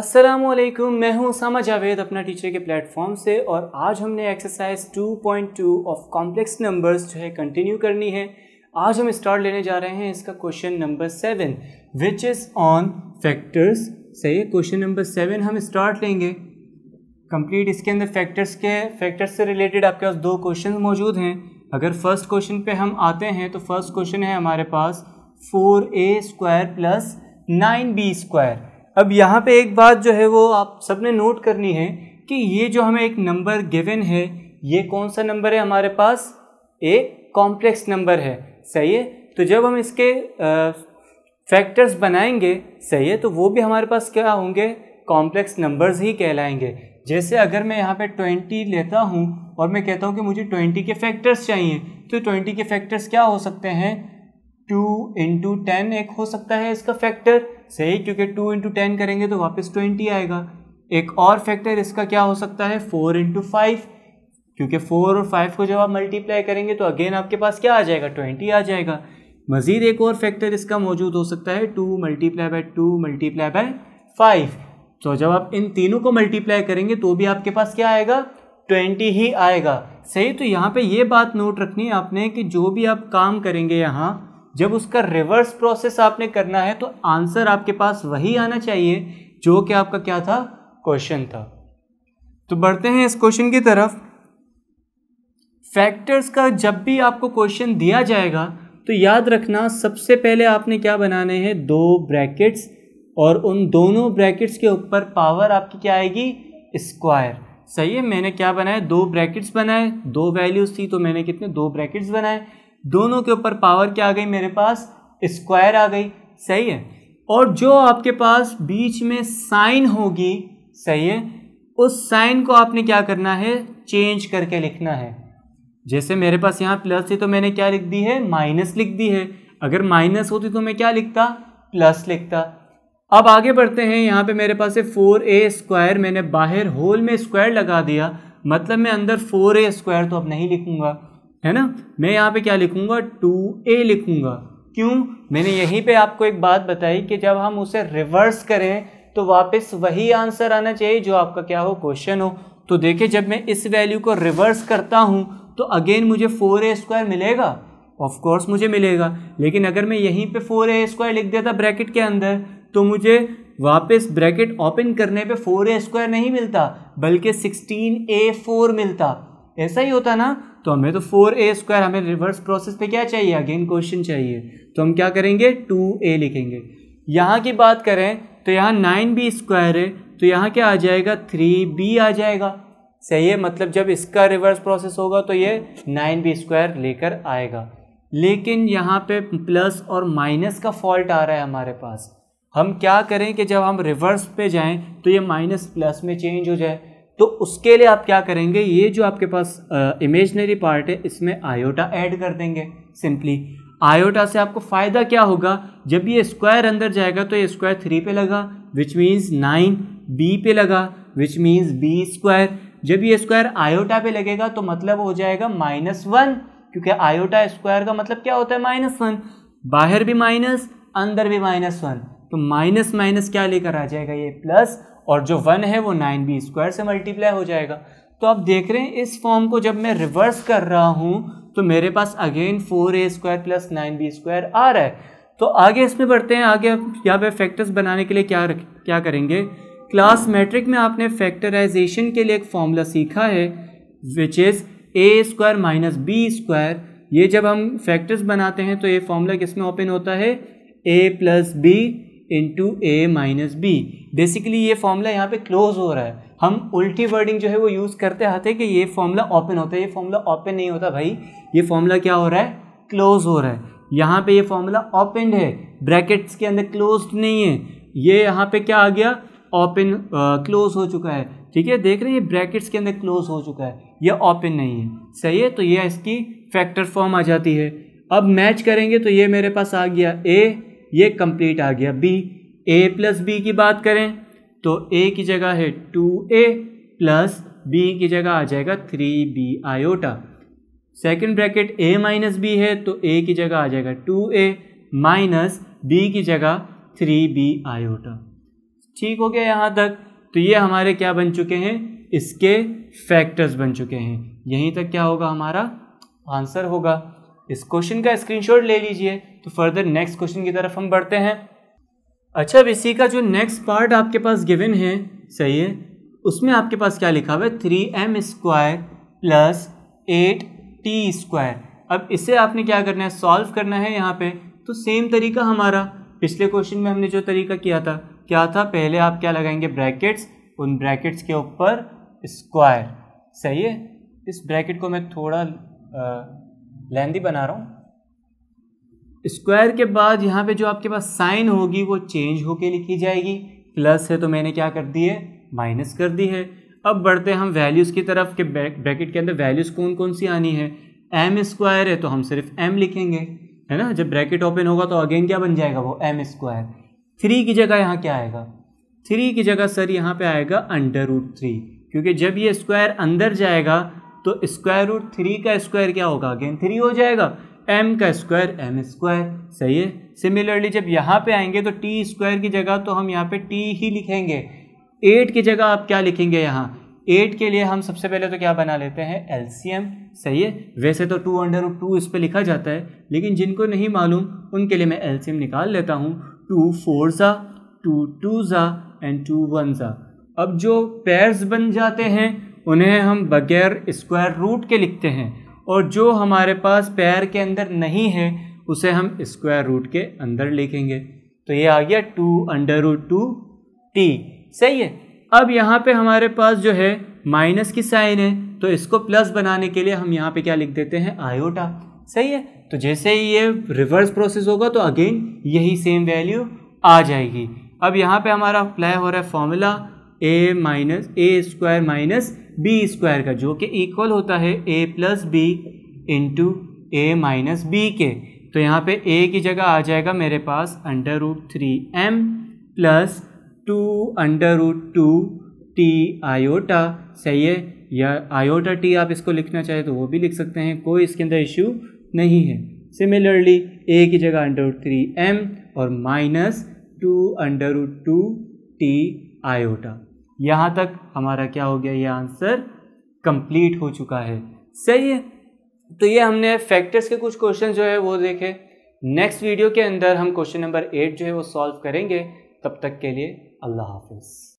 असलम मैं हूं सामा जावेद अपना टीचर के प्लेटफॉर्म से और आज हमने एक्सरसाइज 2.2 ऑफ कॉम्प्लेक्स नंबर्स जो है कंटिन्यू करनी है आज हम स्टार्ट लेने जा रहे हैं इसका question number seven which is on factors सही है क्वेश्चन नंबर सेवन हम स्टार्ट लेंगे कंप्लीट इसके अंदर फैक्टर्स के फैक्टर्स से रिलेटेड आपके पास दो क्वेश्चन मौजूद हैं अगर फर्स्ट क्वेश्चन पर हम आते हैं तो फर्स्ट क्वेश्चन है हमारे पास four a square plus nine b square अब यहाँ पे एक बात जो है वो आप सबने नोट करनी है कि ये जो हमें एक नंबर गिवन है ये कौन सा नंबर है हमारे पास एक कॉम्प्लेक्स नंबर है सही है तो जब हम इसके फैक्टर्स बनाएंगे सही है तो वो भी हमारे पास क्या होंगे कॉम्प्लेक्स नंबर्स ही कहलाएंगे जैसे अगर मैं यहाँ पे ट्वेंटी लेता हूँ और मैं कहता हूँ कि मुझे ट्वेंटी के फैक्टर्स चाहिए तो ट्वेंटी के फैक्टर्स क्या हो सकते हैं टू इंटू टेन एक हो सकता है इसका फैक्टर सही क्योंकि टू इंटू टेन करेंगे तो वापस ट्वेंटी आएगा एक और फैक्टर इसका क्या हो सकता है फोर इंटू फाइव क्योंकि फोर और फाइव को जब आप मल्टीप्लाई करेंगे तो अगेन आपके पास क्या आ जाएगा ट्वेंटी आ जाएगा मज़ीद एक और फैक्टर इसका मौजूद हो सकता है two multiply by two multiply by five तो जब आप इन तीनों को मल्टीप्लाई करेंगे तो भी आपके पास क्या आएगा ट्वेंटी ही आएगा सही तो यहाँ पे ये बात नोट रखनी है आपने कि जो भी आप काम करेंगे यहाँ जब उसका रिवर्स प्रोसेस आपने करना है तो आंसर आपके पास वही आना चाहिए जो कि आपका क्या था क्वेश्चन था तो बढ़ते हैं इस क्वेश्चन की तरफ फैक्टर्स का जब भी आपको क्वेश्चन दिया जाएगा तो याद रखना सबसे पहले आपने क्या बनाने हैं दो ब्रैकेट्स और उन दोनों ब्रैकेट्स के ऊपर पावर आपकी क्या आएगी स्क्वायर सही है मैंने क्या बनाया दो ब्रैकेट्स बनाए दो वैल्यूज़ थी तो मैंने कितने दो ब्रैकेट्स बनाए दोनों के ऊपर पावर क्या आ गई मेरे पास स्क्वायर आ गई सही है और जो आपके पास बीच में साइन होगी सही है उस साइन को आपने क्या करना है चेंज करके लिखना है जैसे मेरे पास यहाँ प्लस है तो मैंने क्या लिख दी है माइनस लिख दी है अगर माइनस होती तो मैं क्या लिखता प्लस लिखता अब आगे बढ़ते हैं यहाँ पे मेरे पास है फोर ए स्क्वायर मैंने बाहर होल में स्क्वायर लगा दिया मतलब मैं अंदर फोर ए स्क्वायर तो अब नहीं लिखूंगा है ना मैं यहाँ पे क्या लिखूँगा टू ए लिखूँगा क्यों मैंने यहीं पे आपको एक बात बताई कि जब हम उसे रिवर्स करें तो वापस वही आंसर आना चाहिए जो आपका क्या हो क्वेश्चन हो तो देखिए जब मैं इस वैल्यू को रिवर्स करता हूँ तो अगेन मुझे फोर ए स्क्वायर मिलेगा ऑफ कोर्स मुझे मिलेगा लेकिन अगर मैं यहीं पे फोर ए स्क्वायर लिख देता ब्रैकेट के अंदर तो मुझे वापस ब्रैकेट ओपन करने पे फोर ए स्क्वायर नहीं मिलता बल्कि सिक्सटीन ए फोर मिलता ऐसा ही होता ना तो हमें तो फोर ए स्क्वायर हमें रिवर्स प्रोसेस पे क्या चाहिए अगेन क्वेश्चन चाहिए तो हम क्या करेंगे टू ए लिखेंगे यहाँ की बात करें तो यहाँ नाइन बी स्क्वायर है तो यहाँ क्या आ जाएगा थ्री बी आ जाएगा सही है मतलब जब इसका रिवर्स प्रोसेस होगा तो ये नाइन बी स्क्वायर लेकर आएगा लेकिन यहाँ पे प्लस और माइनस का फॉल्ट आ रहा है हमारे पास हम क्या करें कि जब हम रिवर्स पे जाएं तो ये माइनस प्लस में चेंज हो जाए तो उसके लिए आप क्या करेंगे ये जो आपके पास इमेजनरी पार्ट है इसमें आयोटा ऐड कर देंगे सिंपली आयोटा से आपको फ़ायदा क्या होगा जब ये स्क्वायर अंदर जाएगा तो ये स्क्वायर थ्री पे लगा विच मीन्स नाइन बी पे लगा विच मीन्स बी स्क्वायर जब ये स्क्वायर आयोटा पे लगेगा तो मतलब हो जाएगा माइनस वन क्योंकि आयोटा स्क्वायर का मतलब क्या होता है माइनस वन बाहर भी माइनस अंदर भी माइनस वन तो माइनस माइनस क्या लेकर आ जाएगा ये प्लस और जो वन है वो नाइन बी स्क्वायर से मल्टीप्लाई हो जाएगा तो आप देख रहे हैं इस फॉर्म को जब मैं रिवर्स कर रहा हूँ तो मेरे पास again four a square plus nine b square आ रहा है तो आगे इसमें बढ़ते हैं आगे यहाँ पे फैक्टर्स बनाने के लिए क्या क्या करेंगे क्लास मैट्रिक में आपने फैक्टराइजेशन के लिए एक फॉर्मूला सीखा है which is a square minus b square ये जब हम फैक्टर्स बनाते हैं तो ये फॉर्मूला किस में ओपन होता है a plus b into a minus b basically ये फॉर्मूला यहाँ पे क्लोज हो रहा है हम उल्टी वर्डिंग जो है वो यूज़ करते आते हैं कि ये फॉर्मूला ओपन होता है ये फॉर्मूला ओपन नहीं होता भाई ये फॉर्मूला क्या हो रहा है क्लोज हो रहा है यहाँ पे ये फॉर्मूला ओपन है ब्रैकेट्स के अंदर क्लोज नहीं है ये यहाँ पे क्या आ गया ओपन क्लोज हो चुका है ठीक है देख रहे हैं ये ब्रैकेट्स के अंदर क्लोज हो चुका है यह ओपन नहीं है सही है तो यह इसकी फैक्टर फॉर्म आ जाती है अब मैच करेंगे तो ये मेरे पास आ गया ए ये कंप्लीट आ गया बी ए प्लस बी की बात करें तो ए की जगह है टू ए प्लस बी की जगह आ जाएगा three b iota second bracket a minus b है तो ए की जगह आ जाएगा टू ए माइनस बी की जगह थ्री बी आयोटा ठीक हो गया यहाँ तक तो ये हमारे क्या बन चुके हैं इसके फैक्टर्स बन चुके हैं यहीं तक क्या होगा हमारा आंसर होगा इस क्वेश्चन का स्क्रीनशॉट ले लीजिए तो फर्दर नेक्स्ट क्वेश्चन की तरफ हम बढ़ते हैं अच्छा अब इसी का जो नेक्स्ट पार्ट आपके पास गिवन है सही है उसमें आपके पास क्या लिखा हुआ है three m square plus eight t square अब इसे आपने क्या करना है सॉल्व करना है यहाँ पे तो सेम तरीका हमारा पिछले क्वेश्चन में हमने जो तरीका किया था क्या था पहले आप क्या लगाएंगे ब्रैकेट्स उन ब्रैकेट्स के ऊपर स्क्वायर सही है इस ब्रैकेट को मैं थोड़ा लेंदी बना रहा हूँ स्क्वायर के बाद यहाँ पे जो आपके पास साइन होगी वो चेंज होके लिखी जाएगी प्लस है तो मैंने क्या कर दी है माइनस कर दी है अब बढ़ते हैं हम वैल्यूज़ की तरफ के ब्रैकेट के अंदर वैल्यूज़ कौन कौन सी आनी है एम स्क्वायर है तो हम सिर्फ एम लिखेंगे है ना जब ब्रैकेट ओपन होगा तो अगेन क्या बन जाएगा वो एम स्क्वायर थ्री की जगह यहाँ क्या आएगा थ्री की जगह सर यहाँ पे आएगा अंडर रूट थ्री क्योंकि जब ये स्क्वायर अंदर जाएगा तो स्क्वायर रूट थ्री का स्क्वायर क्या होगा अगेन थ्री हो जाएगा एम का स्क्वायर एम स्क्वायर सही है सिमिलरली जब यहाँ पे आएंगे तो टी स्क्वायर की जगह तो हम यहाँ पे टी ही लिखेंगे एट की जगह आप क्या लिखेंगे यहाँ एट के लिए हम सबसे पहले तो क्या बना लेते हैं एल सही है वैसे तो टू अंडर रूट टू इस पर लिखा जाता है लेकिन जिनको नहीं मालूम उनके लिए मैं एल निकाल लेता हूँ टू फोर ज़ा टू टू ज़ा एंड टू वन ज़ा अब जो पेयर्स बन जाते हैं उन्हें हम बगैर स्क्वायर रूट के लिखते हैं और जो हमारे पास पैर के अंदर नहीं है उसे हम स्क्वायर रूट के अंदर लिखेंगे तो ये आ गया two under root two t सही है अब यहाँ पे हमारे पास जो है माइनस की साइन है तो इसको प्लस बनाने के लिए हम यहाँ पे क्या लिख देते हैं आयोटा सही है तो जैसे ही ये रिवर्स प्रोसेस होगा तो अगेन यही सेम वैल्यू आ जाएगी अब यहाँ पे हमारा अप्लाई हो रहा है formula a minus a square minus b square का जो कि इक्वल होता है a plus b into a minus b के तो यहाँ पे ए की जगह आ जाएगा मेरे पास under root three m plus two under root two t iota सही है या आयोटा टी आप इसको लिखना चाहें तो वो भी लिख सकते हैं कोई इसके अंदर इश्यू नहीं है सिमिलरली ए की जगह अंडर रूट थ्री एम और minus two under root two t iota यहाँ तक हमारा क्या हो गया ये आंसर कंप्लीट हो चुका है सही है तो ये हमने फैक्टर्स के कुछ क्वेश्चन जो है वो देखे नेक्स्ट वीडियो के अंदर हम क्वेश्चन नंबर एट जो है वो सॉल्व करेंगे तब तक के लिए अल्लाह हाफिज़